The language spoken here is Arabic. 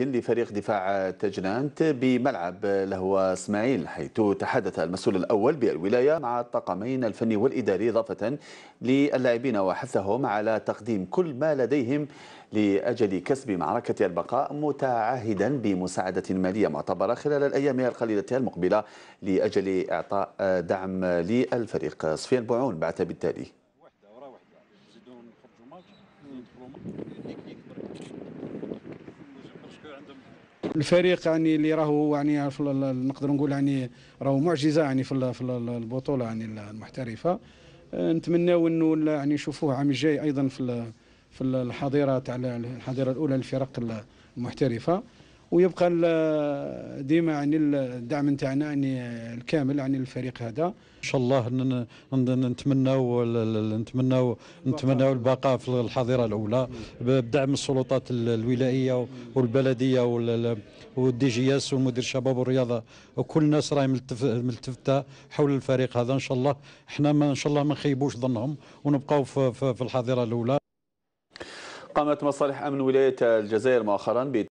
لفريق دفاع تجنانت بملعب لهو اسماعيل حيث تحدث المسؤول الاول بالولايه مع الطاقمين الفني والاداري اضافه للاعبين وحثهم على تقديم كل ما لديهم لاجل كسب معركه البقاء متعهدا بمساعده ماليه معتبره خلال الايام القليله المقبله لاجل اعطاء دعم للفريق صفيان بوعون بعث بالتالي الفريق يعني اللي راهو يعني نقدر نقول يعني راهو معجزه يعني في البطوله يعني المحترفه أه، نتمناو انه يعني نشوفوه العام الجاي ايضا في في الحظيره تاع الحظيره الاولى للفرق المحترفه ويبقى ديما يعني الدعم نتاعنا يعني الكامل يعني الفريق هذا ان شاء الله نتمناو نتمناو نتمناو البقاء في الحظيره الاولى بدعم السلطات الولائيه والبلديه والدي جي اس ومدير الشباب والرياضه وكل الناس راهي ملتفته حول الفريق هذا ان شاء الله احنا ان شاء الله ما نخيبوش ظنهم ونبقاو في الحظيره الاولى قامت مصالح امن ولايه الجزائر مؤخرا